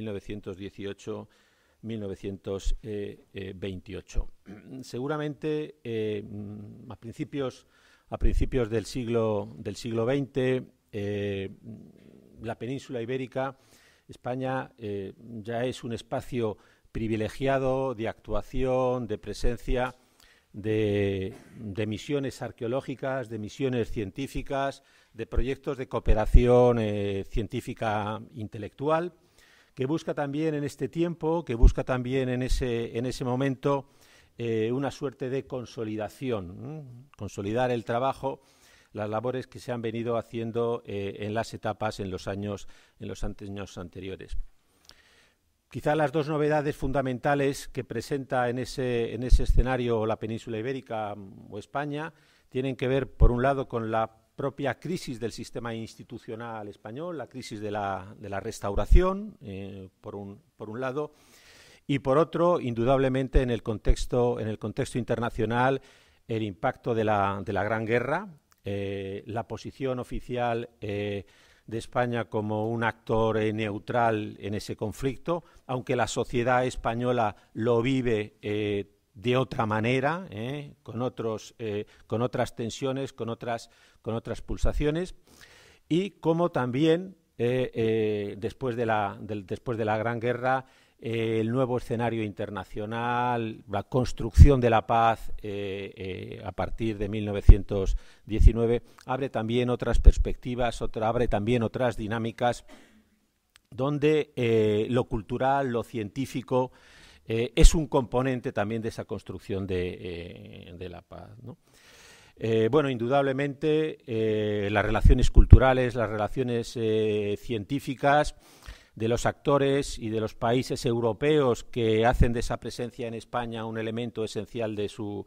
1918-1928. Eh, eh, Seguramente eh, a, principios, a principios del siglo, XX, la península ibérica, España, ya es un espacio privilegiado de actuación, de presencia. De, misiones arqueológicas, de misiones científicas, de proyectos de cooperación científica intelectual que busca también en este tiempo, que busca también en ese, en ese momento eh, una suerte de consolidación, consolidar el trabajo, las labores que se han venido haciendo eh, en las etapas, en los años, en los anteriores. Quizá las dos novedades fundamentales que presenta en ese, en ese escenario la península ibérica mm, o España tienen que ver, por un lado, con la propia crisis del sistema institucional español, la crisis de la, restauración, eh, por, un, lado, y por otro, indudablemente, en el contexto, en el contexto internacional, el impacto de la, Gran Guerra, eh, la posición oficial eh, de España como un actor neutral en ese conflicto, aunque la sociedad española lo vive de otra manera, ¿eh? con, otros, eh, con otras tensiones, con otras, pulsaciones, y como también eh, después, de la, después de la Gran Guerra el nuevo escenario internacional, la construcción de la paz a partir de 1919, abre también otras perspectivas, abre también otras dinámicas donde lo cultural, lo científico, eh, es un componente también de esa construcción de, eh, la paz. Eh, bueno, indudablemente las relaciones culturales, las relaciones científicas de los actores y de los países europeos que hacen de esa presencia en España un elemento esencial de su,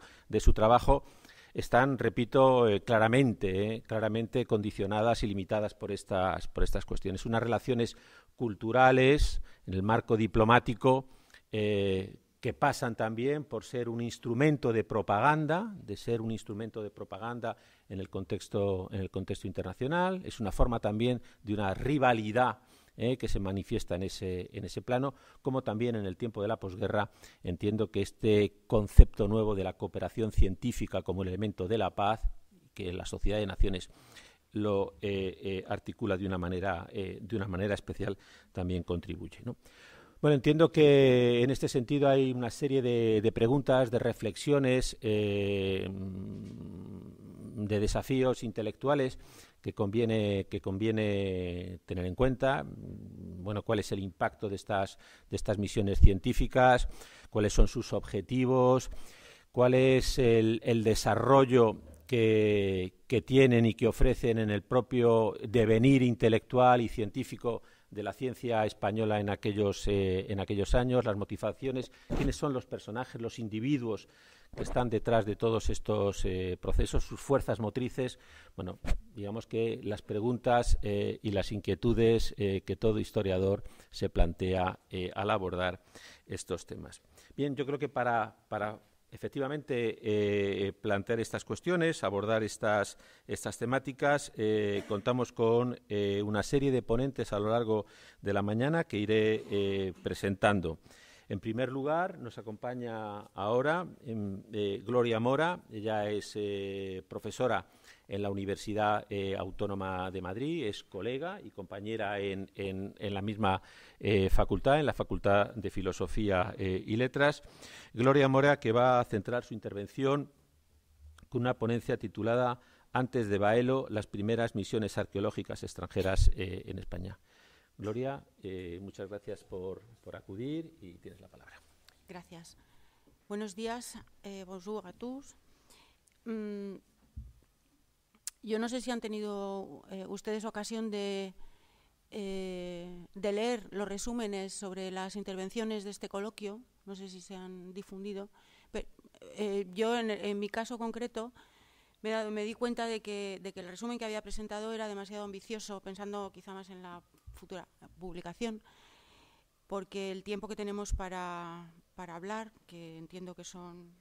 trabajo, están, repito, claramente, claramente condicionadas y limitadas por estas cuestiones. Unas relaciones culturales en el marco diplomático eh, que pasan también por ser un instrumento de propaganda, de ser un instrumento de propaganda en el contexto, internacional. Es una forma también de una rivalidad eh, que se manifiesta en ese, plano, como también en el tiempo de la posguerra entiendo que este concepto nuevo de la cooperación científica como elemento de la paz, que la sociedad de naciones lo eh, articula de una manera, de una manera especial, también contribuye. ¿no? Bueno, entiendo que en este sentido hay una serie de, preguntas, de reflexiones, eh, de desafíos intelectuales que conviene, que conviene tener en cuenta. Bueno, cuál es el impacto de estas, de estas misiones científicas, cuáles son sus objetivos, cuál es el, desarrollo que tienen y que ofrecen en el propio devenir intelectual y científico de la ciencia española en aquellos, eh, en aquellos años, las motivaciones, quiénes son los personajes, los individuos que están detrás de todos estos eh, procesos, sus fuerzas motrices. Bueno, digamos que las preguntas eh, y las inquietudes que todo historiador se plantea al abordar estos temas. Bien, yo creo que para efectivamente eh, eh, plantear estas cuestiones, abordar estas, temáticas. Eh, contamos con una serie de ponentes a lo largo de la mañana que iré presentando. En primer lugar, nos acompaña ahora em, Gloria Mora, ella es profesora en la Universidad eh, Autónoma de Madrid, es colega y compañera en, la misma eh, facultad, en la Facultad de Filosofía eh, y Letras. Gloria Mora, que va a centrar su intervención con una ponencia titulada Antes de Baelo, las primeras misiones arqueológicas extranjeras en España. Gloria, muchas gracias por, acudir y tienes la palabra. Gracias. Buenos días, eh, bonjour mm, yo no sé si han tenido eh, ustedes ocasión eh, de, leer los resúmenes sobre las intervenciones de este coloquio, no sé si se han difundido, pero eh, yo en, mi caso concreto me, di cuenta de que, de que, el resumen que había presentado era demasiado ambicioso, pensando quizá más en la futura publicación, porque el tiempo que tenemos para, para hablar, que entiendo que son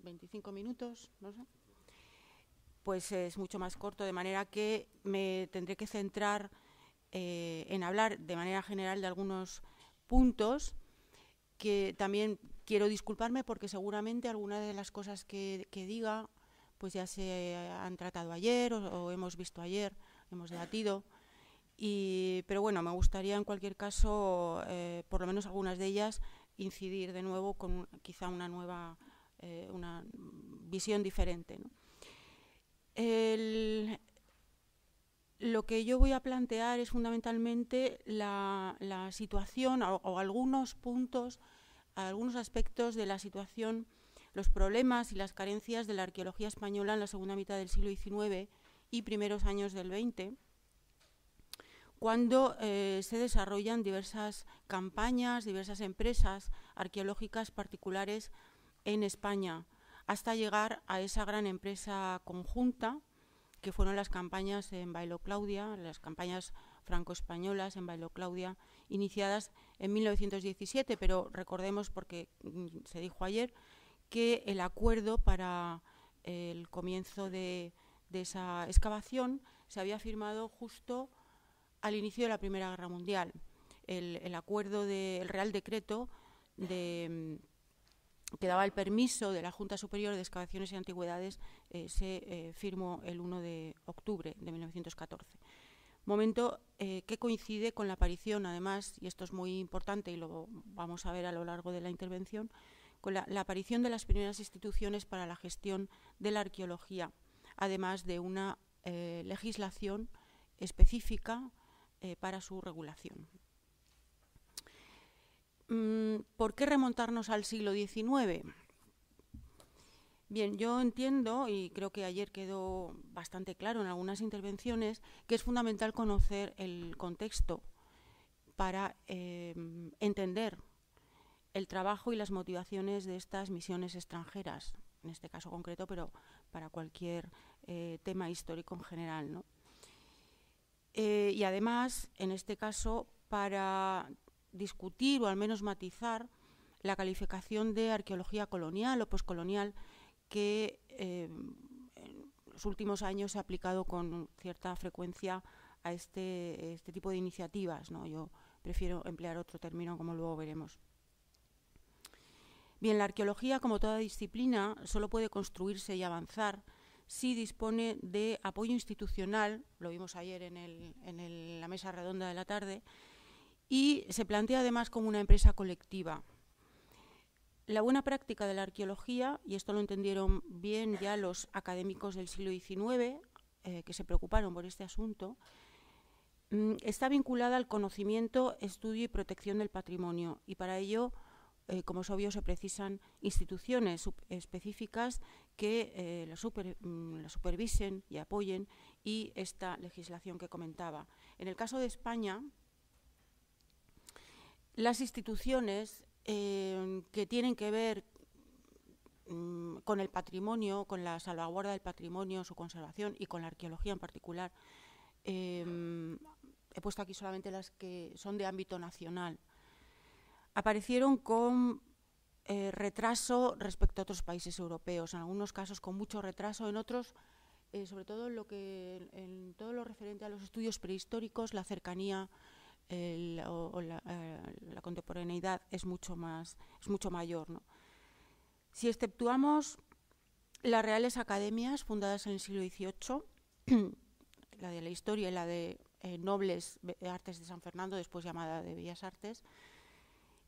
25 minutos, no sé, pues es mucho más corto, de manera que me tendré que centrar eh, en hablar de manera general de algunos puntos que también quiero disculparme porque seguramente algunas de las cosas que, diga pues ya se han tratado ayer o, hemos visto ayer, hemos debatido. Y, pero bueno, me gustaría en cualquier caso, eh, por lo menos algunas de ellas, incidir de nuevo con quizá una nueva, eh, una visión diferente. ¿no? lo que yo voy a plantear es fundamentalmente la, situación o, algunos puntos, algunos aspectos de la situación, los problemas y las carencias de la arqueología española en la segunda mitad del siglo XIX y primeros años del XX, cuando eh, se desarrollan diversas campañas, diversas empresas arqueológicas particulares en España hasta llegar a esa gran empresa conjunta que fueron las campañas en Bailo Claudia, las campañas franco-españolas en Bailo Claudia, iniciadas en 1917, pero recordemos, porque mm, se dijo ayer, que el acuerdo para eh, el comienzo de, esa excavación se había firmado justo al inicio de la Primera Guerra Mundial. El, acuerdo del Real Decreto de mm, que daba el permiso de la Junta Superior de Excavaciones y Antigüedades eh, se eh, firmó el 1 de octubre de 1914. Momento eh, que coincide con la aparición, además, y esto es muy importante y lo vamos a ver a lo largo de la intervención, con la aparición de las primeras instituciones para la gestión de la arqueología, además de una legislación específica para su regulación. Mm, ¿por qué remontarnos al siglo XIX? Bien, yo entiendo, y creo que ayer quedó bastante claro en algunas intervenciones, que es fundamental conocer el contexto para eh, entender el trabajo y las motivaciones de estas misiones extranjeras, en este caso concreto, pero para cualquier eh, tema histórico en general. Eh, y además, en este caso, para discutir o al menos matizar la calificación de arqueología colonial o poscolonial que eh, en los últimos años se ha aplicado con cierta frecuencia a este, este, tipo de iniciativas. ¿no? Yo prefiero emplear otro término, como luego veremos. Bien, la arqueología, como toda disciplina, solo puede construirse y avanzar si dispone de apoyo institucional, lo vimos ayer en, la mesa redonda de la tarde, y se plantea además como una empresa colectiva. La buena práctica de la arqueología, y esto lo entendieron bien ya los académicos del siglo XIX, eh, que se preocuparon por este asunto, mm, está vinculada al conocimiento, estudio y protección del patrimonio. Y para ello, eh, como es obvio, se precisan instituciones específicas que eh, la, mm, supervisen y apoyen y esta legislación que comentaba. En el caso de España, las instituciones eh, que tienen que ver mm, con el patrimonio, con la salvaguarda del patrimonio, su conservación y con la arqueología en particular, em, he puesto aquí solamente las que son de ámbito nacional, aparecieron con eh, retraso respecto a otros países europeos, en algunos casos con mucho retraso, en otros, eh, sobre todo lo que, en todo lo referente a los estudios prehistóricos, la cercanía eh, la, contemporaneidad es mucho, más, es mucho mayor. ¿no? Si exceptuamos las reales academias fundadas en el siglo XVIII, la de la historia y la de eh, nobles eh, artes de San Fernando, después llamada de Bellas Artes,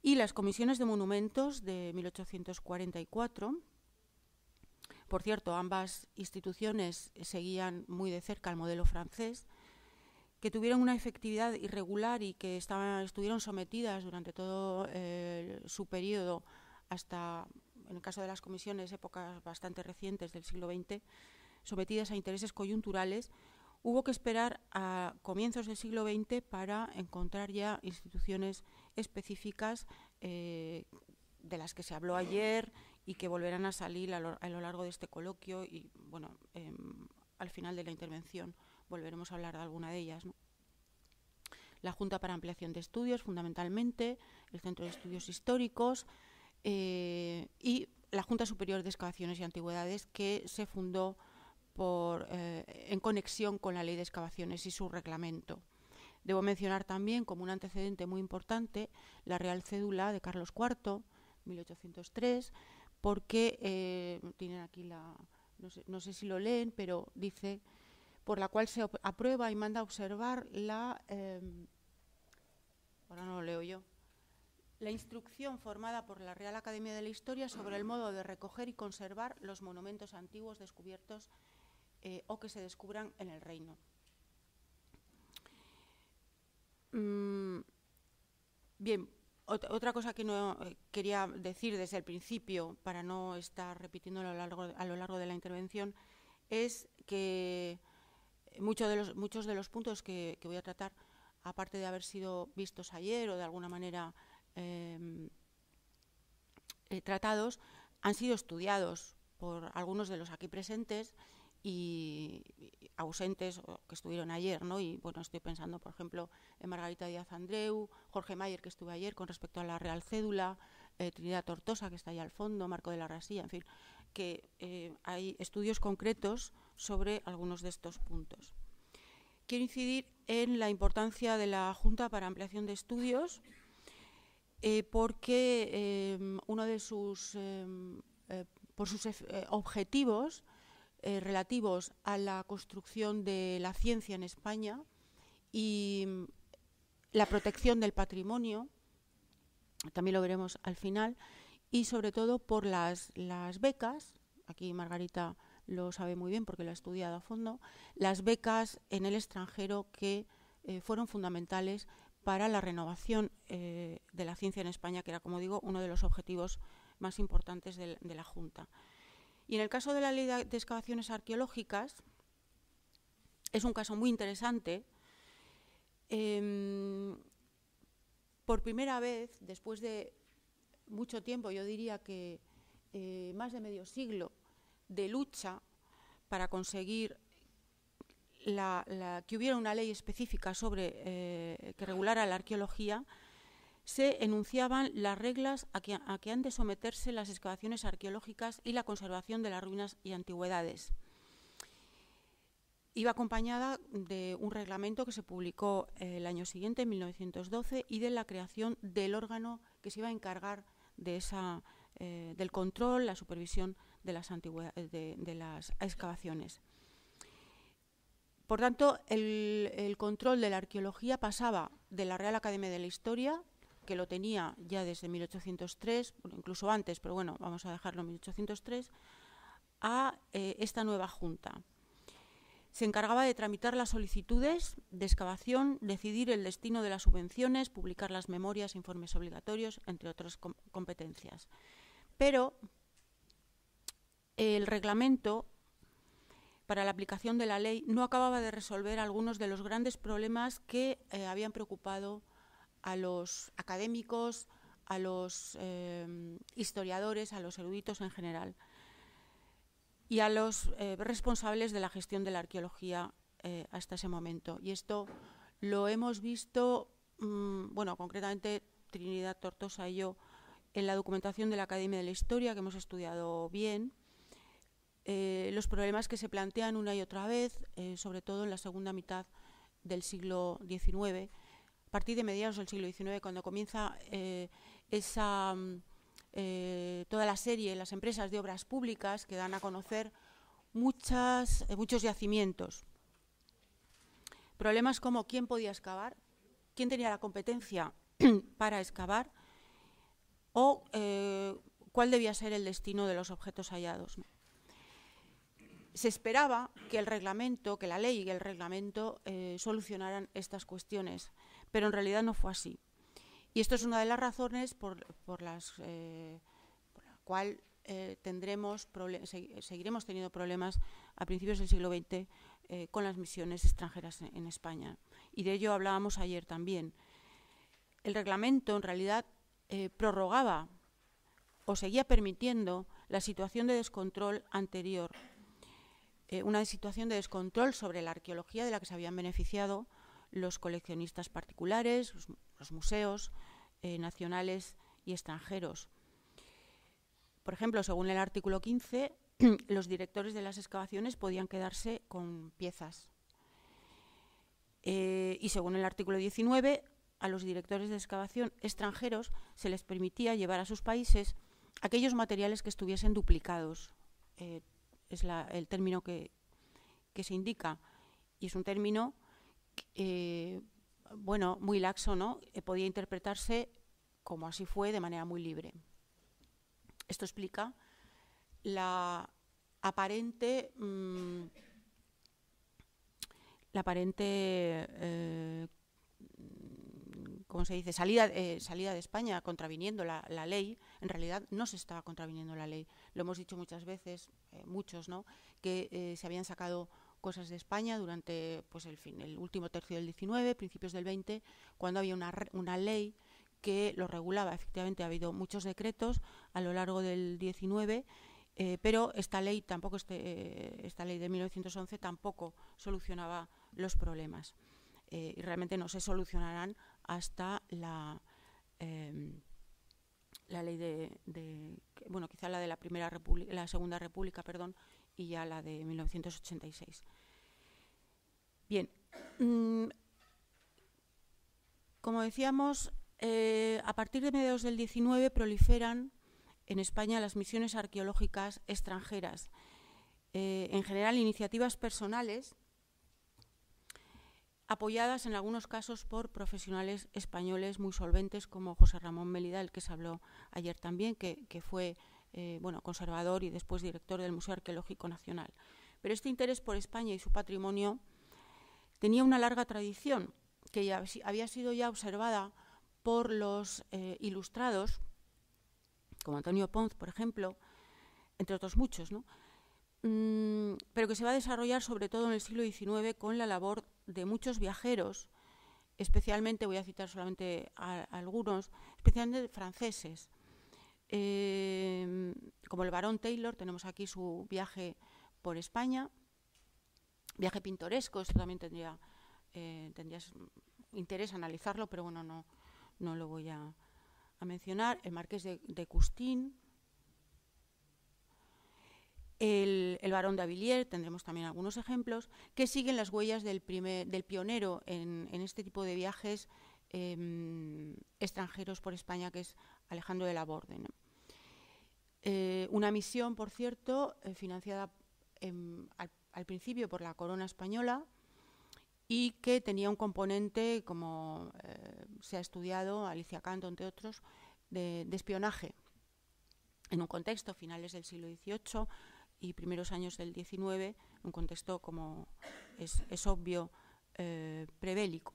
y las comisiones de monumentos de 1844, por cierto, ambas instituciones seguían muy de cerca el modelo francés, que tuvieron una efectividad irregular y que estuvieron sometidas durante todo eh, su periodo hasta, en el caso de las comisiones, épocas bastante recientes del siglo XX, sometidas a intereses coyunturales, hubo que esperar a comienzos del siglo XX para encontrar ya instituciones específicas eh, de las que se habló ayer y que volverán a salir a lo, largo de este coloquio y, bueno, em, al final de la intervención volveremos a hablar de alguna de ellas. La Junta para Ampliación de Estudios, fundamentalmente, el Centro de Estudios Históricos eh, y la Junta Superior de Excavaciones y Antigüedades, que se fundó por, eh, en conexión con la Ley de Excavaciones y su reglamento. Debo mencionar también como un antecedente muy importante la Real Cédula de Carlos IV, 1803, porque eh, tienen aquí la, no sé, no sé si lo leen, pero dice por la cual se aprueba y manda a observar la, em, no leo yo, la instrucción formada por la Real Academia de la Historia sobre el modo de recoger y conservar los monumentos antiguos descubiertos eh, o que se descubran en el reino. Mm, bien, otra cosa que no eh, quería decir desde el principio, para no estar repitiéndolo a lo largo de la intervención, es que muchos de los, muchos de los puntos que, voy a tratar, aparte de haber sido vistos ayer o de alguna manera em, eh, tratados, han sido estudiados por algunos de los aquí presentes y, ausentes o que estuvieron ayer, ¿no? Y bueno, estoy pensando, por ejemplo, en Margarita Díaz Andreu, Jorge Mayer, que estuvo ayer con respecto a la Real Cédula, eh, Trinidad Tortosa, que está ahí al fondo, Marco de la Rasilla, en fin, que eh, hay estudios concretos sobre algunos de estos puntos. Quiero incidir en la importancia de la Junta para Ampliación de Estudios, eh, porque eh, uno de sus, eh, por sus objetivos relativos a la construcción de la ciencia en España y mm, la protección del patrimonio, también lo veremos al final, y sobre todo por las, las becas, aquí Margarita lo sabe muy bien porque lo ha estudiado a fondo, las becas en el extranjero que eh, fueron fundamentales para la renovación eh, de la ciencia en España, que era, como digo, uno de los objetivos más importantes de, la Junta. Y en el caso de la ley de, excavaciones arqueológicas, es un caso muy interesante. Em, por primera vez, después de mucho tiempo, yo diría que eh, más de medio siglo, de lucha para conseguir que hubiera una ley específica sobre eh, que regulara la arqueología, se enunciaban las reglas a que, han de someterse las excavaciones arqueológicas y la conservación de las ruinas y antigüedades. Iba acompañada de un reglamento que se publicó eh, el año siguiente, en 1912, y de la creación del órgano que se iba a encargar de esa, eh, del control, la supervisión de las, eh, de las excavaciones. Por tanto, el, control de la arqueología pasaba de la Real Academia de la Historia, que lo tenía ya desde 1803, incluso antes, pero bueno, vamos a dejarlo en 1803, a eh, esta nueva junta. Se encargaba de tramitar las solicitudes de excavación, decidir el destino de las subvenciones, publicar las memorias, informes obligatorios, entre otras competencias. Pero el reglamento para la aplicación de la ley no acababa de resolver algunos de los grandes problemas que eh, habían preocupado a los académicos, a los eh, historiadores, a los eruditos en general y a los eh, responsables de la gestión de la arqueología hasta ese momento. Y esto lo hemos visto, mm, bueno, concretamente Trinidad Tortosa y yo, en la documentación de la Academia de la Historia, que hemos estudiado bien, eh, los problemas que se plantean una y otra vez, eh, sobre todo en la segunda mitad del siglo XIX, a partir de mediados del siglo XIX, cuando comienza eh, mm, toda la serie, las empresas de obras públicas que dan a conocer muchos yacimientos. Problemas como quién podía excavar, quién tenía la competencia para excavar o cuál debía ser el destino de los objetos hallados se esperaba que el reglamento, que la ley y el reglamento eh, solucionaran estas cuestiones, pero en realidad no fue así. Y esto es una de las razones por, las cuales eh, cual eh, tendremos seguiremos teniendo problemas a principios del siglo XX con las misiones extranjeras en España. Y de ello hablábamos ayer también. El reglamento en realidad prorrogaba o seguía permitiendo la situación de descontrol anterior eh, una situación de descontrol sobre la arqueología de la que se habían beneficiado los coleccionistas particulares, los, museos eh, nacionales y extranjeros. Por ejemplo, según el artículo 15, los directores de las excavaciones podían quedarse con piezas. Eh, y según el artículo 19, a los directores de excavación extranjeros se les permitía llevar a sus países aquellos materiales que estuviesen duplicados, es el término que, se indica. Y es un término, eh, bueno, muy laxo, ¿no? Eh, podía interpretarse, como así fue, de manera muy libre. Esto explica la aparente, mm, la aparente eh, ¿cómo se dice?, salida, salida de España contraviniendo la ley en realidad no se estaba contraviniendo la ley. Lo hemos dicho muchas veces, eh, muchos, ¿no? que eh, se habían sacado cosas de España durante pues, el, fin, el último tercio del 19, principios del 20, cuando había una, una ley que lo regulaba. Efectivamente, ha habido muchos decretos a lo largo del 19 eh, pero esta ley tampoco este, esta ley de 1911 tampoco solucionaba los problemas y realmente no se solucionarán hasta la em, la ley de, bueno, quizá la de la primera la segunda República, perdón, y ya la de 1986. Bien, mm, como decíamos, eh, a partir de mediados del 19 proliferan en España las misiones arqueológicas extranjeras, eh, en general iniciativas personales apoyadas en algunos casos por profesionales españoles muy solventes como José Ramón Melida, el que se habló ayer también, que, fue eh, bueno, conservador y después director del Museo Arqueológico Nacional. Pero este interés por España y su patrimonio tenía una larga tradición que había sido ya observada por los eh, ilustrados, como Antonio Ponz, por ejemplo, entre otros muchos, ¿no? Mm, pero que se va a desarrollar sobre todo en el siglo XIX con la labor de muchos viajeros, especialmente, voy a citar solamente a, algunos, especialmente franceses. Eh, como el barón Taylor, tenemos aquí su viaje por España, viaje pintoresco, esto también tendría, eh, interés analizarlo, pero bueno, no, lo voy a, mencionar. El marqués de Custín, el, barón de Avilliers, tendremos también algunos ejemplos, que siguen las huellas del, pionero en, este tipo de viajes em, extranjeros por España, que es Alejandro de la Borden. Eh, una misión, por cierto, eh, financiada em, al, principio por la corona española y que tenía un componente, como eh, se ha estudiado, Alicia Canto, entre otros, de, de espionaje. En un contexto, finales del siglo XVIII, y primeros años del 19, un contexto como es, obvio, eh, prebélico.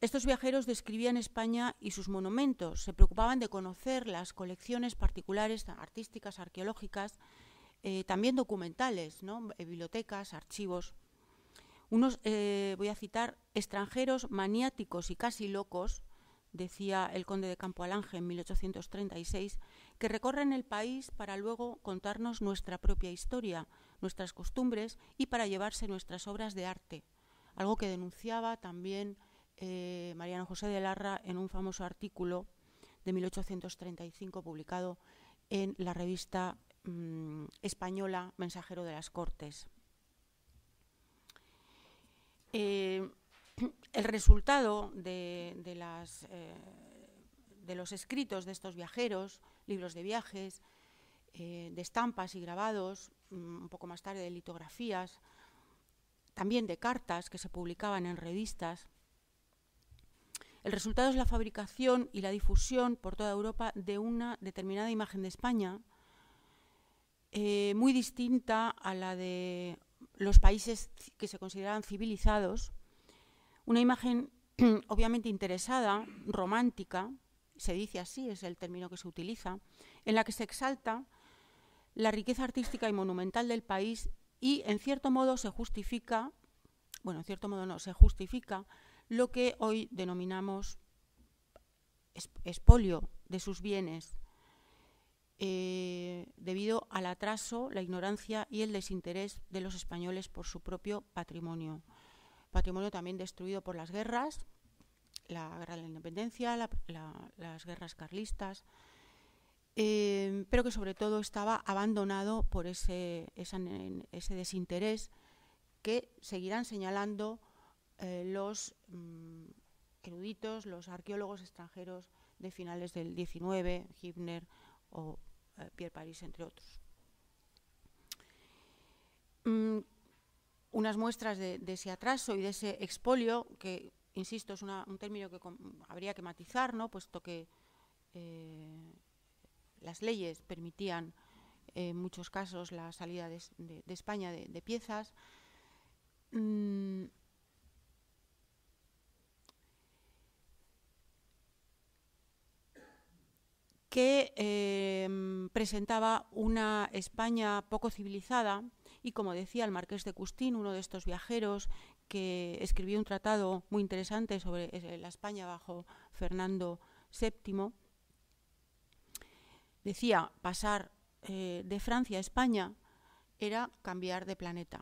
Estos viajeros describían España y sus monumentos, se preocupaban de conocer las colecciones particulares, artísticas, arqueológicas, eh, también documentales, eh, bibliotecas, archivos. Unos, eh, voy a citar, extranjeros maniáticos y casi locos, decía el conde de Campo Alange en 1836, que recorren el país para luego contarnos nuestra propia historia, nuestras costumbres y para llevarse nuestras obras de arte, algo que denunciaba también eh, Mariano José de Larra en un famoso artículo de 1835 publicado en la revista mm, española Mensajero de las Cortes. Eh, el resultado de, las eh, de los escritos de estos viajeros, libros de viajes, eh, de estampas y grabados, mm, un poco más tarde de litografías, también de cartas que se publicaban en revistas. El resultado es la fabricación y la difusión por toda Europa de una determinada imagen de España, eh, muy distinta a la de los países que se consideraban civilizados, una imagen obviamente interesada, romántica, se dice así, es el término que se utiliza, en la que se exalta la riqueza artística y monumental del país y en cierto modo se justifica, bueno, en cierto modo no, se justifica lo que hoy denominamos expolio de sus bienes eh, debido al atraso, la ignorancia y el desinterés de los españoles por su propio patrimonio. Patrimonio también destruido por las guerras, la guerra de la independencia, las guerras carlistas, eh, pero que sobre todo estaba abandonado por ese, desinterés que seguirán señalando eh, los mm, eruditos, los arqueólogos extranjeros de finales del XIX, Hibner o eh, Pierre París, entre otros. Mm, unas muestras de, de, ese atraso y de ese expolio que insisto, es un término que habría que matizar, ¿no? puesto que eh, las leyes permitían en muchos casos la salida de, España de, piezas. Mm, que em, presentaba una España poco civilizada y, como decía el marqués de Custín, uno de estos viajeros que escribió un tratado muy interesante sobre eh, la España bajo Fernando VII, decía, pasar eh, de Francia a España era cambiar de planeta.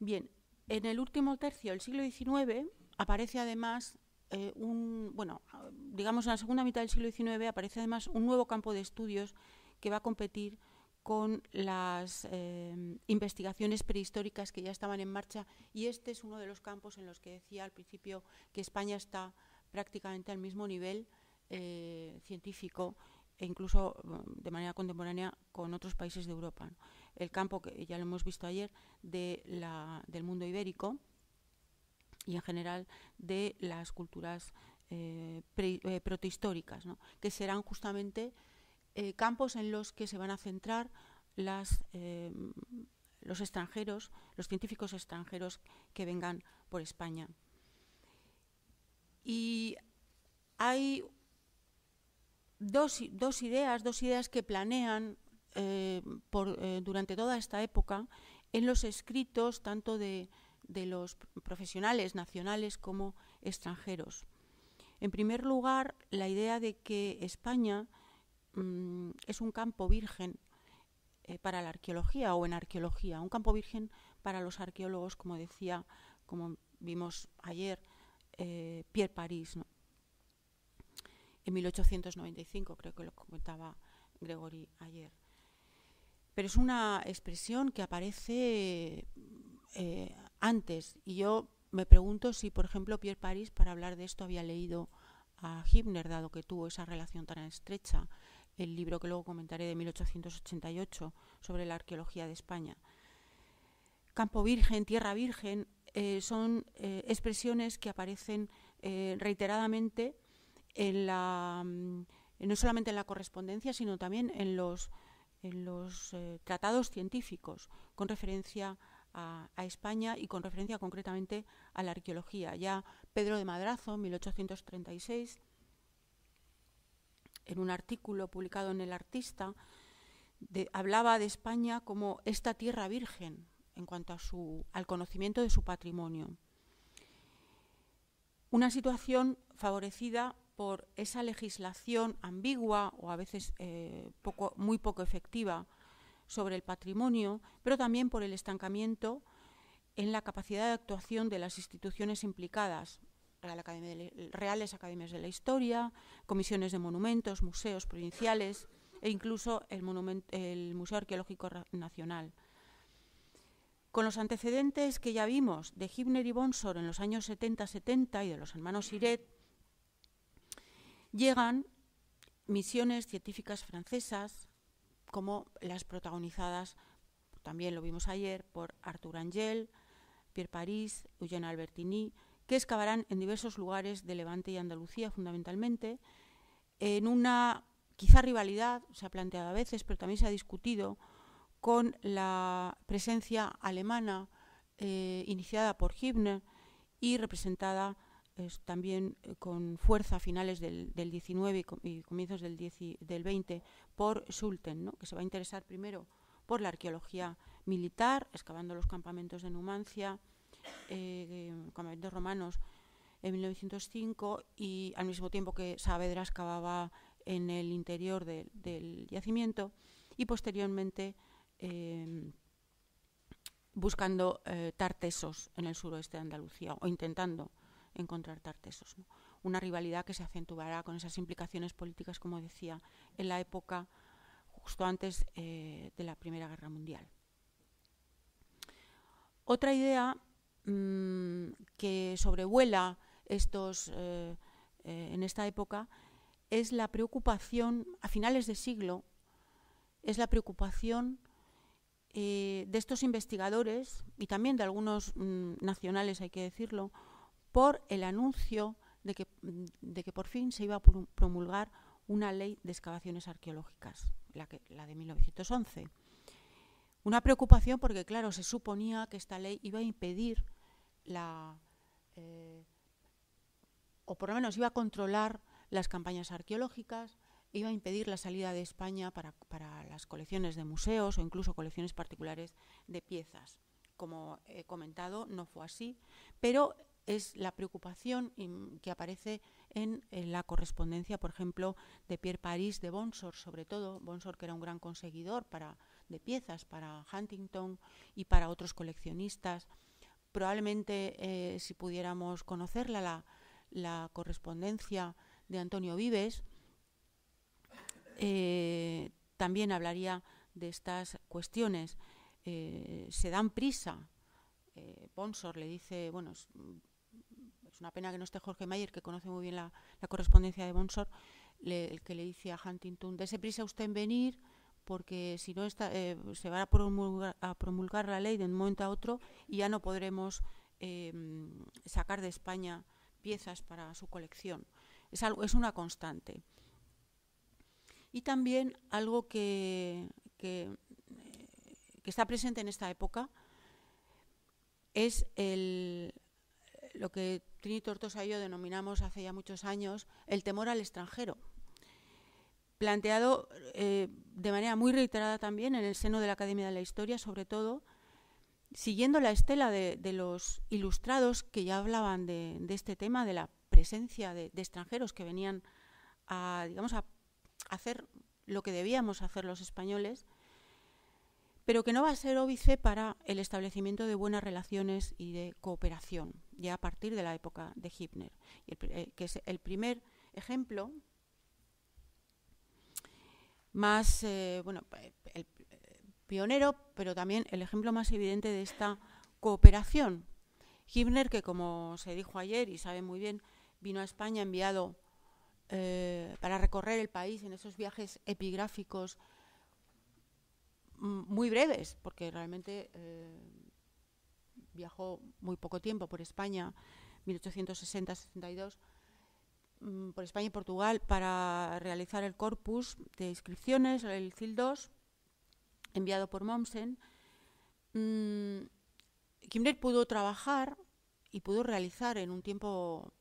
Bien, en el último tercio del siglo XIX aparece además eh, un, bueno, digamos en la segunda mitad del siglo XIX aparece además un nuevo campo de estudios que va a competir con las em, investigaciones prehistóricas que ya estaban en marcha y este es uno de los campos en los que decía al principio que España está prácticamente al mismo nivel eh, científico e incluso mm, de manera contemporánea con otros países de Europa. El campo que ya lo hemos visto ayer de la, del mundo ibérico y en general de las culturas eh, eh, protohistóricas, que serán justamente eh, campos en los que se van a centrar las, eh, los extranjeros, los científicos extranjeros que vengan por España. Y hay dos, ideas, dos ideas que planean eh, durante toda esta época en los escritos tanto de los profesionales nacionales como extranjeros. En primer lugar, la idea de que España Mm, es un campo virgen eh, para la arqueología o en arqueología, un campo virgen para los arqueólogos, como decía, como vimos ayer, eh, Pierre París. En 1895, creo que lo comentaba Gregory ayer. Pero es una expresión que aparece eh, antes. Y yo me pregunto si, por ejemplo, Pierre París, para hablar de esto, había leído a Hibner, dado que tuvo esa relación tan estrecha el libro que luego comentaré de 1888 sobre la arqueología de España. Campo Virgen, Tierra Virgen, eh, son eh, expresiones que aparecen eh, reiteradamente en la, mm, no solamente en la correspondencia, sino también en los, en los tratados científicos con referencia a, a, España y con referencia concretamente a la arqueología. Ya Pedro de Madrazo, 1836, en un artículo publicado en El Artista, hablaba de España como esta tierra virgen en cuanto al conocimiento de su patrimonio. Una situación favorecida por esa legislación ambigua o a veces eh, muy poco efectiva sobre el patrimonio, pero también por el estancamiento en la capacidad de actuación de las instituciones implicadas, Academia de, Reales Academias de la Historia, comisiones de monumentos, museos provinciales e incluso el, Museo Arqueológico Nacional. Con los antecedentes que ya vimos de Hibner y Bonsor en los años 70-70 y de los hermanos Siret, llegan misiones científicas francesas, como las protagonizadas, también lo vimos ayer, por Arthur Angel, Pierre París, Eugène Albertini, que excavarán en diversos lugares de Levante y Andalucía fundamentalmente, en una quizá rivalidad, se ha planteado a veces, pero también se ha discutido, con la presencia alemana eh, iniciada por Hübner y representada también eh, con fuerza a finales del, 19 y, comienzos del, del 20 por Schulten, ¿no? que se va a interesar primero por la arqueología militar, excavando los campamentos de Numancia, eh, em, romanos en 1905 y al mismo tiempo que Saavedra excavaba en el interior del yacimiento y posteriormente em, buscando eh, tartesos en el suroeste de Andalucía o intentando encontrar tartesos. Una rivalidad que se acentuará con esas implicaciones políticas, como decía, en la época justo antes eh, de la Primera Guerra Mundial. Otra idea Mm, que sobrevuela estos, eh, eh, en esta época es la preocupación, a finales de siglo, es la preocupación eh, de estos investigadores y también de algunos mm, nacionales, hay que decirlo, por el anuncio de que, por fin se iba a promulgar una ley de excavaciones arqueológicas, la, que, la de 1911. Una preocupación porque, claro, se suponía que esta ley iba a impedir la, eh, o por lo menos iba a controlar las campañas arqueológicas, iba a impedir la salida de España para, las colecciones de museos o incluso colecciones particulares de piezas. Como he comentado, no fue así, pero es la preocupación que aparece en, la correspondencia, por ejemplo, de Pierre París de Bonsor, sobre todo, Bonsor que era un gran conseguidor para de piezas para Huntington y para otros coleccionistas. Probablemente, eh, si pudiéramos conocerla, la, correspondencia de Antonio Vives, eh, también hablaría de estas cuestiones. Eh, se dan prisa. Bonsor le dice, bueno, es, una pena que no esté Jorge Mayer, que conoce muy bien la, correspondencia de Bonsor, el que le dice a Huntington, dese prisa usted en venir, porque si no eh, se va a promulgar, la ley de un momento a otro y ya no podremos em, sacar de España piezas para su colección. Es, una constante. Y también algo que, está presente en esta época es lo que Trini Tortosa y yo denominamos hace ya muchos años el temor al extranjero planteado eh, de manera muy reiterada también en el seno de la Academia de la Historia, sobre todo siguiendo la estela de, los ilustrados que ya hablaban de, este tema, de la presencia de, extranjeros que venían a, digamos, a hacer lo que debíamos hacer los españoles, pero que no va a ser óbice para el establecimiento de buenas relaciones y de cooperación, ya a partir de la época de Hipner, eh, que es el primer ejemplo más, eh, bueno, eh, el eh, pionero, pero también el ejemplo más evidente de esta cooperación. Hibner, que como se dijo ayer y sabe muy bien, vino a España enviado para recorrer el país en esos viajes epigráficos mm, muy breves, porque realmente viajó muy poco tiempo por España, 1860-62, Mm, por España y Portugal para realizar el corpus de inscripciones, el CIL2, enviado por Momsen. mmm, pudo trabajar y pudo realizar en un tiempo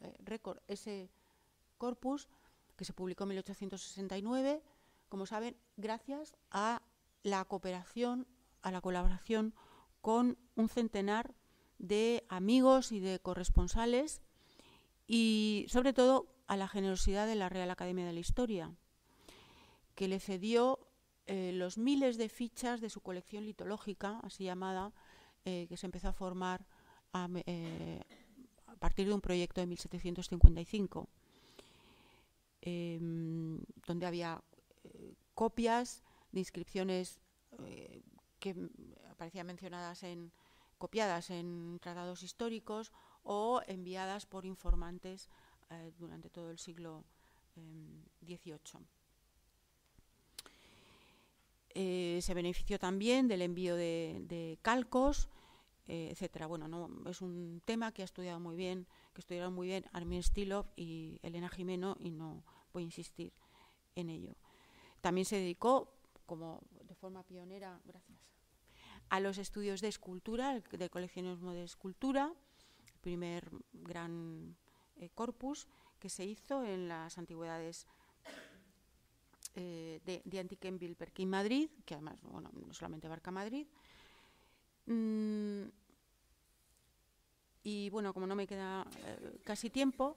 eh, récord ese corpus que se publicó en 1869, como saben, gracias a la cooperación, a la colaboración con un centenar de amigos y de corresponsales y sobre todo a la generosidad de la Real Academia de la Historia, que le cedió eh, los miles de fichas de su colección litológica, así llamada, eh, que se empezó a formar a, eh, partir de un proyecto de 1755, em, donde había copias de inscripciones que aparecían mencionadas en copiadas en tratados históricos o enviadas por informantes eh, durante todo el siglo XVIII. Em, eh, se benefició también del envío de, calcos, eh, etcétera. Bueno, es un tema que ha estudiado muy bien, que estudiaron muy bien Armin Stilov y Elena Jimeno y no voy a insistir en ello. También se dedicó, como de forma pionera, gracias, a los estudios de escultura, de coleccionismo de escultura primer gran eh, corpus que se hizo en las antigüedades eh, de, de Antiquenville en Madrid, que además no solamente abarca Madrid. Mm, y bueno, como no me queda eh, casi tiempo,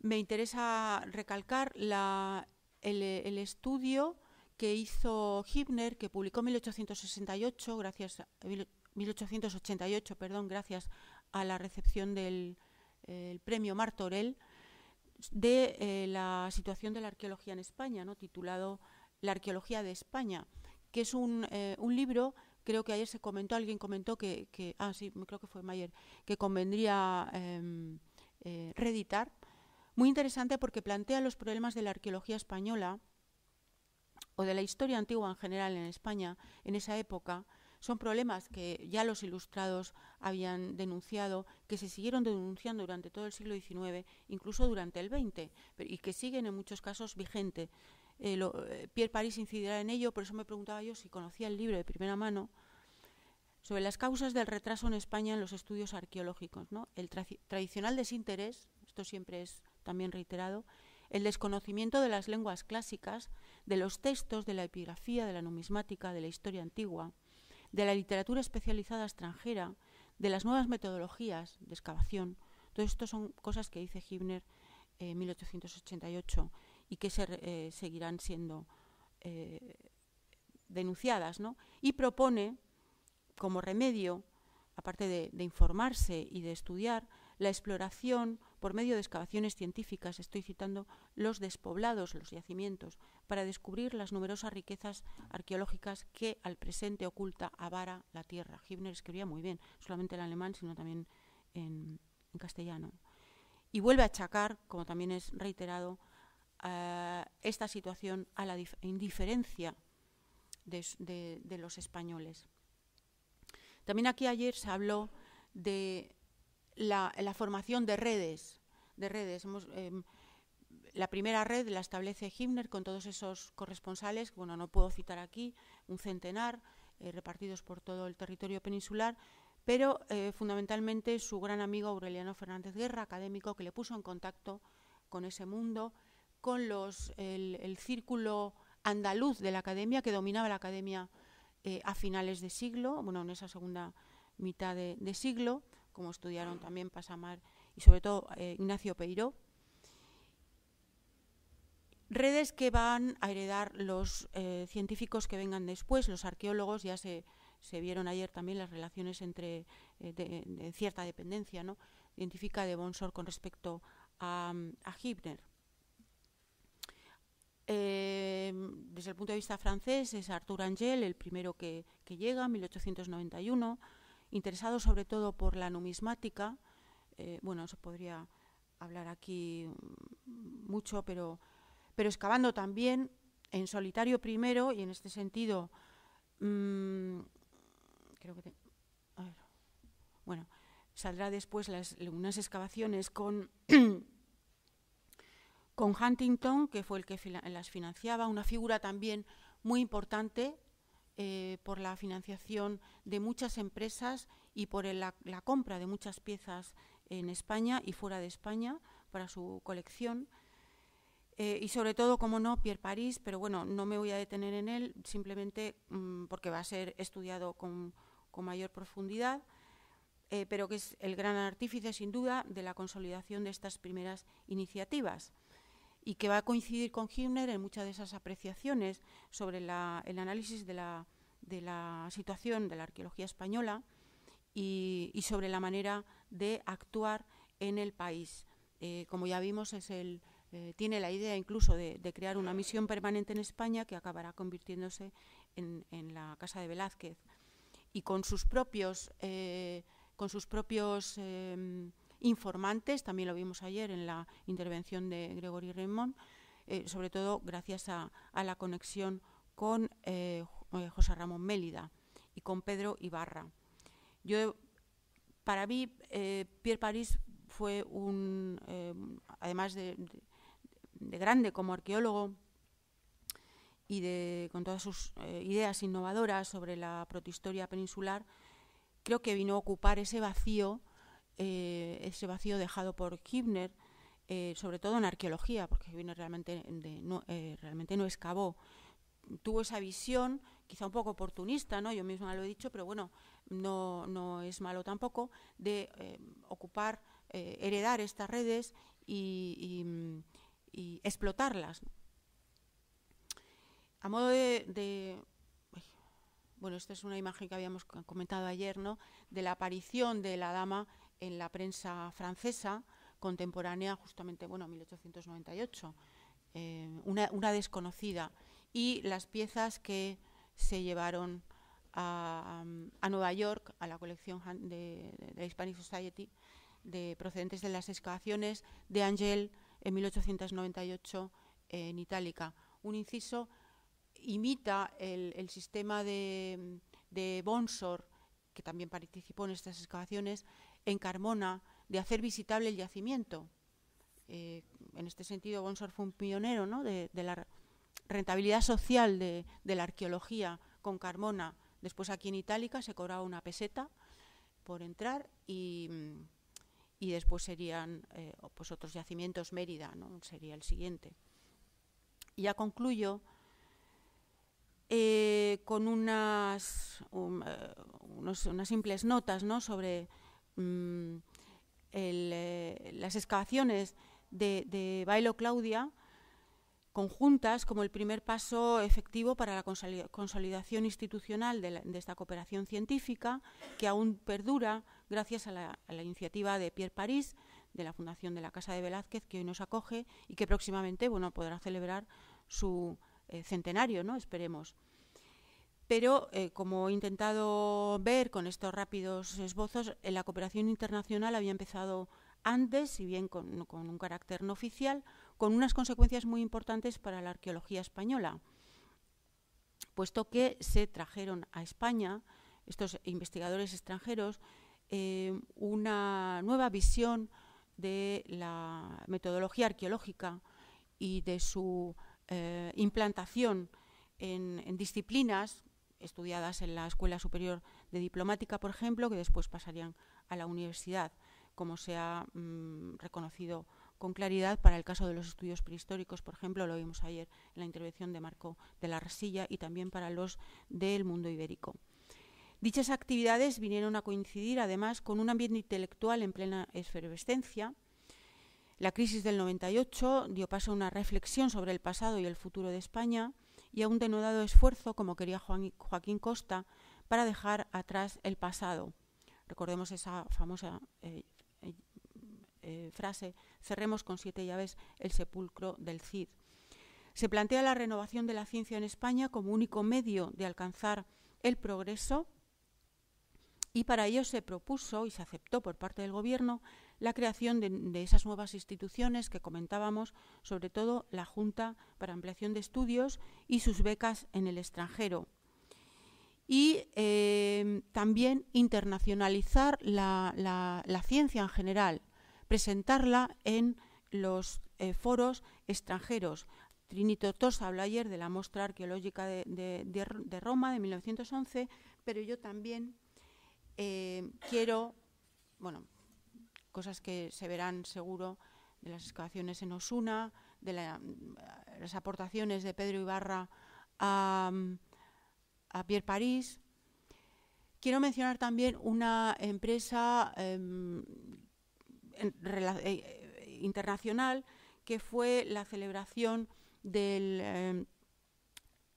me interesa recalcar el, estudio que hizo Hibner, que publicó en 1868, gracias, 1888, perdón, gracias a la recepción del eh, premio Martorell de eh, la situación de la arqueología en España, ¿no? titulado La arqueología de España, que es un, eh, libro, creo que ayer se comentó, alguien comentó que, que ah, sí, creo que fue Mayer, que convendría em, reeditar, muy interesante porque plantea los problemas de la arqueología española o de la historia antigua en general en España en esa época, son problemas que ya los ilustrados habían denunciado, que se siguieron denunciando durante todo el siglo XIX, incluso durante el XX, y que siguen en muchos casos vigente. Eh, eh, Pierre París incidirá en ello, por eso me preguntaba yo si conocía el libro de primera mano sobre las causas del retraso en España en los estudios arqueológicos. El tradicional desinterés, esto siempre es también reiterado, el desconocimiento de las lenguas clásicas, de los textos, de la epigrafía, de la numismática, de la historia antigua, de la literatura especializada extranjera, de las nuevas metodologías de excavación. Todo esto son cosas que dice Hibner eh, en 1888 y que se, eh, seguirán siendo eh, denunciadas. ¿no? Y propone como remedio, aparte de informarse y de estudiar, la exploración por medio de excavaciones científicas, estoy citando los despoblados, los yacimientos, para descubrir las numerosas riquezas arqueológicas que al presente oculta avara la tierra. Hibner escribía muy bien, solamente en alemán, sino también en, castellano. Y vuelve a achacar, como también es reiterado, esta situación a la indiferencia de los españoles. También aquí ayer se habló de la, formación de redes. De redes. Eh, la primera red la establece Himner con todos esos corresponsales, bueno, no puedo citar aquí, un centenar, eh, repartidos por todo el territorio peninsular, pero eh, fundamentalmente su gran amigo Aureliano Fernández Guerra, académico, que le puso en contacto con ese mundo, con los, el, círculo andaluz de la academia, que dominaba la academia a finales de siglo, bueno, en esa segunda mitad de siglo, como estudiaron también Pasamar y sobre todo eh, Ignacio Peiró. Redes que van a heredar los eh, científicos que vengan después, los arqueólogos, ya se, vieron ayer también las relaciones entre eh, cierta dependencia ¿no? científica de Bonsor con respecto a, Hibner. desde el punto de vista francés es Arthur Angel, el primero que, que llega, 1891 interesado sobre todo por la numismática, eh, bueno, se podría hablar aquí mucho, pero, pero excavando también en solitario primero, y en este sentido, mm, creo que bueno, saldrá después las, unas excavaciones con, con Huntington, que fue el que las financiaba, una figura también muy importante eh, por la financiación de muchas empresas y por la, compra de muchas piezas en España y fuera de España para su colección. Eh, y sobre todo, como no, Pierre París, pero bueno, no me voy a detener en él, simplemente mm, porque va a ser estudiado con, mayor profundidad, eh, pero que es el gran artífice, sin duda, de la consolidación de estas primeras iniciativas y que va a coincidir con Hübner en muchas de esas apreciaciones sobre el análisis de la, situación de la arqueología española y, sobre la manera de actuar en el país. Eh, como ya vimos, es el, eh, tiene la idea incluso de, crear una misión permanente en España que acabará convirtiéndose en, la Casa de Velázquez. Y con sus propios, eh, con sus propios em, informantes, también lo vimos ayer en la intervención de Gregory Raymond, eh, sobre todo gracias a, la conexión con eh, eh, José Ramón Mélida y con Pedro Ibarra. Yo, para mí, Pierre París fue un, además de, grande como arqueólogo y con todas sus ideas innovadoras sobre la protohistoria peninsular, creo que vino a ocupar ese vacío eh, ese vacío dejado por Kibner, eh, sobre todo en arqueología, porque Hübner realmente, no, eh, realmente no excavó, tuvo esa visión, quizá un poco oportunista, ¿no? yo misma lo he dicho, pero bueno, no, es malo tampoco, de ocupar, heredar estas redes y, explotarlas. A modo de, de bueno, esta es una imagen que habíamos comentado ayer, ¿no? De la aparición de la dama en la prensa francesa contemporánea, justamente, bueno, 1898, eh, una, desconocida, y las piezas que se llevaron a, Nueva York, a la colección de, la Hispanic Society, de, procedentes de las excavaciones de Angel en 1898 en Itálica. Un inciso imita el, sistema de, de Bonsor, que también participó en estas excavaciones, en Carmona de hacer visitable el yacimiento. Eh, en este sentido, Bonsor fue un pionero ¿no? de, la rentabilidad social de, la arqueología con Carmona. Después aquí en Itálica se cobraba una peseta por entrar y, después serían eh, pues otros yacimientos, Mérida ¿no? sería el siguiente. Y ya concluyo eh, con unas, um, unas simples notas ¿no? sobre Mm, eh, las excavaciones de, Bailo Claudia conjuntas como el primer paso efectivo para la consolidación institucional de, esta cooperación científica, que aún perdura gracias a la, iniciativa de Pierre París, de la Fundación de la Casa de Velázquez, que hoy nos acoge y que próximamente bueno, podrá celebrar su eh, centenario, ¿no? esperemos pero eh, como he intentado ver con estos rápidos esbozos, eh, la cooperación internacional había empezado antes, si bien con, un carácter no oficial, con unas consecuencias muy importantes para la arqueología española, puesto que se trajeron a España estos investigadores extranjeros eh, una nueva visión de la metodología arqueológica y de su implantación en, en, disciplinas estudiadas en la Escuela Superior de Diplomática, por ejemplo, que después pasarían a la universidad, como se ha mm, reconocido con claridad para el caso de los estudios prehistóricos, por ejemplo, lo vimos ayer en la intervención de Marco de la Resilla y también para los del mundo ibérico. Dichas actividades vinieron a coincidir además con un ambiente intelectual en plena efervescencia. La crisis del 98 dio paso a una reflexión sobre el pasado y el futuro de España y a un denudado esfuerzo, como quería Juan, Joaquín Costa, para dejar atrás el pasado. Recordemos esa famosa eh, eh, eh, frase, cerremos con siete llaves el sepulcro del Cid. Se plantea la renovación de la ciencia en España como único medio de alcanzar el progreso y para ello se propuso y se aceptó por parte del Gobierno la creación de, esas nuevas instituciones que comentábamos, sobre todo la Junta para Ampliación de Estudios y sus becas en el extranjero. Y eh, también internacionalizar la, ciencia en general, presentarla en los eh, foros extranjeros. Trinito Tos habla ayer de la muestra arqueológica de, Roma de 1911, pero yo también eh, quiero, bueno, cosas que se verán seguro de las excavaciones en Osuna, de las aportaciones de Pedro Ibarra a, Pierre París. Quiero mencionar también una empresa em, eh, internacional que fue la celebración del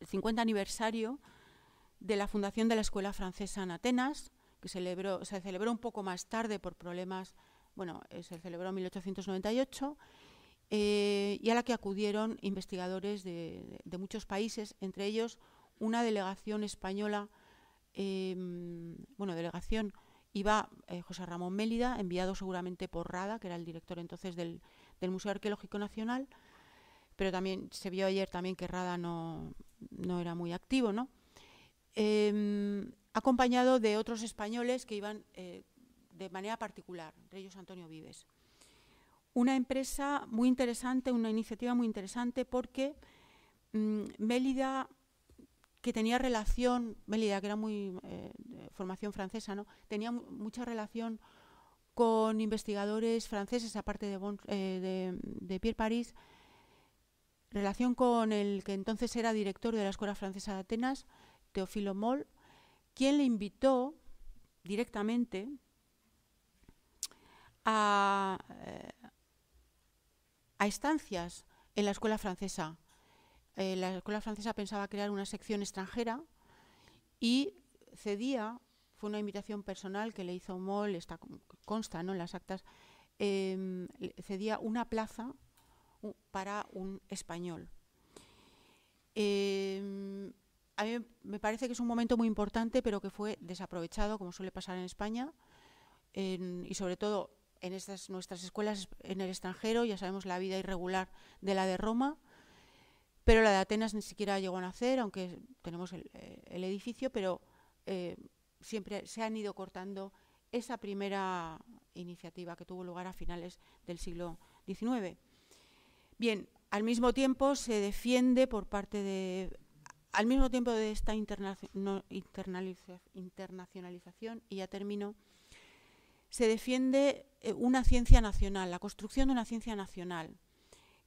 50 em, aniversario de la fundación de la Escuela Francesa en Atenas, que celebró, se celebró un poco más tarde por problemas bueno, eh, se celebró en 1898 eh, y a la que acudieron investigadores de, muchos países, entre ellos una delegación española, em, bueno, delegación, iba eh, José Ramón Mélida, enviado seguramente por Rada, que era el director entonces del, Museo Arqueológico Nacional, pero también se vio ayer también que Rada no, no era muy activo, ¿no? Em, acompañado de otros españoles que iban de manera particular, entre ellos Antonio Vives. Una empresa muy interesante, una iniciativa muy interesante porque mm, Mélida, que tenía relación, Mélida que era muy eh, formación francesa, ¿no? tenía mucha relación con investigadores franceses, aparte de, eh, de Pierre París, relación con el que entonces era director de la Escuela Francesa de Atenas, Teofilo Moll, quien le invitó directamente eh, a, estancias en la escuela francesa. Eh, la escuela francesa pensaba crear una sección extranjera y cedía, fue una invitación personal que le hizo Moll, está, consta ¿no? en las actas, em, cedía una plaza para un español. Em, a mí me parece que es un momento muy importante, pero que fue desaprovechado, como suele pasar en España, y sobre todo en estas nuestras escuelas en el extranjero, ya sabemos la vida irregular de la de Roma, pero la de Atenas ni siquiera llegó a nacer, aunque tenemos el, eh, edificio, pero eh, siempre se han ido cortando esa primera iniciativa que tuvo lugar a finales del siglo XIX. Bien, al mismo tiempo se defiende por parte de, al mismo tiempo de esta internacionalización, y ya termino, se defiende eh, una ciencia nacional, la construcción de una ciencia nacional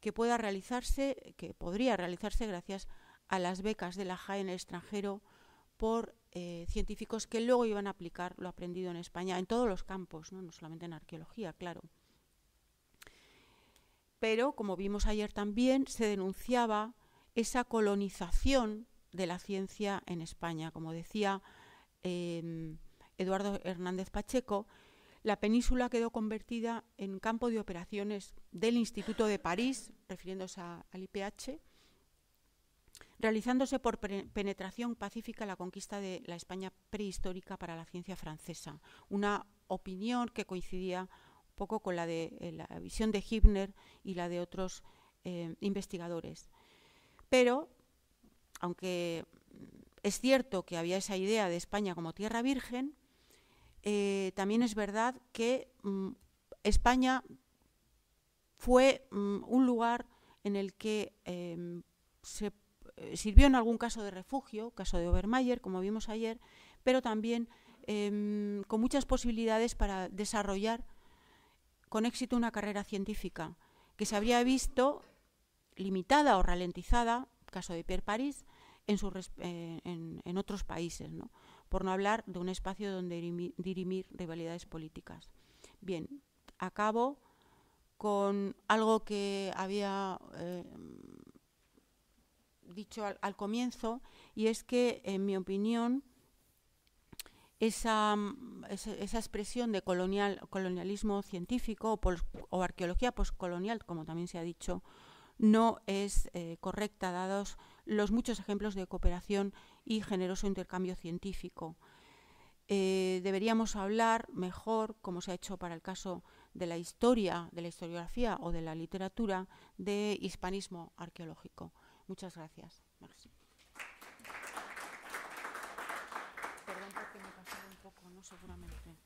que pueda realizarse, que podría realizarse gracias a las becas de la JAE en el extranjero por eh, científicos que luego iban a aplicar lo aprendido en España, en todos los campos, no, solamente en arqueología, claro. Pero, como vimos ayer también, se denunciaba esa colonización de la ciencia en España. Como decía em, Eduardo Hernández Pacheco, la península quedó convertida en campo de operaciones del Instituto de París, refiriéndose al IPH, realizándose por penetración pacífica la conquista de la España prehistórica para la ciencia francesa, una opinión que coincidía un poco con la de eh, la visión de Hibner y la de otros eh, investigadores. Pero, aunque es cierto que había esa idea de España como tierra virgen, eh, también es verdad que mm, España fue mm, un lugar en el que em, se eh, sirvió en algún caso de refugio, caso de Obermayer, como vimos ayer, pero también em, con muchas posibilidades para desarrollar con éxito una carrera científica que se habría visto limitada o ralentizada, caso de Pierre París, en, eh, en otros países. ¿no? por no hablar de un espacio donde dirimir rivalidades políticas. Bien, acabo con algo que había eh, dicho al, comienzo, y es que, en mi opinión, esa, expresión de colonialismo científico o, arqueología poscolonial, como también se ha dicho, no es eh, correcta, dados los muchos ejemplos de cooperación y generoso intercambio científico. Eh, deberíamos hablar mejor, como se ha hecho para el caso de la historia, de la historiografía o de la literatura, de hispanismo arqueológico. Muchas gracias. Perdón me un poco, no seguramente.